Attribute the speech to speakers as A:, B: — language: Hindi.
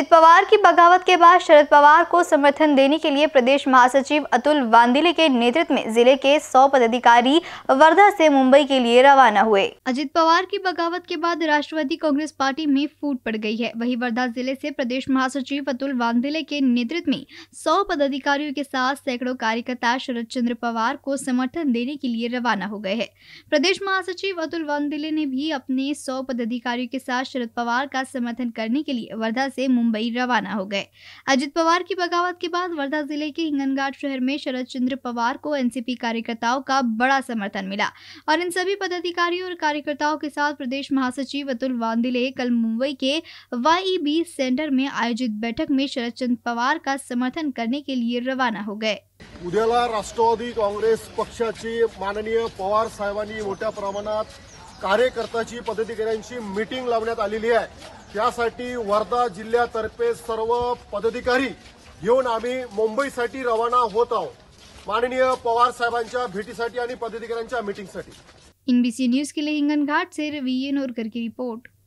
A: अजित पवार की बगावत के बाद शरद पवार को समर्थन देने के लिए प्रदेश महासचिव अतुल वांदिले के नेतृत्व में जिले के सौ पदाधिकारी वर्धा से मुंबई के लिए रवाना हुए अजित पवार की बगावत के बाद राष्ट्रवादी कांग्रेस पार्टी में फूट पड़ गई है वहीं वर्धा जिले से प्रदेश महासचिव अतुल वांदिले के नेतृत्व में सौ पदाधिकारियों के साथ सैकड़ों कार्यकर्ता शरद चंद्र पवार को समर्थन देने के लिए रवाना हो गए है प्रदेश महासचिव अतुल वांदिले ने भी अपने सौ पदाधिकारियों के साथ शरद पवार का समर्थन करने के लिए वर्धा से मुंबई मुंबई रवाना हो गए अजित पवार की बगावत के बाद वर्धा जिले के हिंगनघाट शहर में शरद चंद्र पवार को एनसीपी कार्यकर्ताओं का बड़ा समर्थन मिला और इन सभी पदाधिकारियों और कार्यकर्ताओं के साथ प्रदेश महासचिव अतुल वांदिले कल मुंबई के वाई सेंटर में आयोजित बैठक में शरद चंद्र पवार का समर्थन करने के लिए रवाना हो गए
B: उद्याला राष्ट्रवादी कांग्रेस पक्षाचे माननीय पवार साहेबांनी मोठ्या प्रमाणात कार्यकर्त्याची पदाधिकाऱ्यांची मीटिंग लावण्यात वर्धा जिल्ह्यातर्फे सर्व पदाधिकारी घेऊन आम्ही मुंबईसाठी रवाना होत आहोत माननीय पवार साहेबांच्या भेटीसाठी आणि पदाधिकाऱ्यांच्या मीटिंगसाठी
A: एनबीसी न्यूज के लिए हिंगन घाट से रवि नोरकर की रिपोर्ट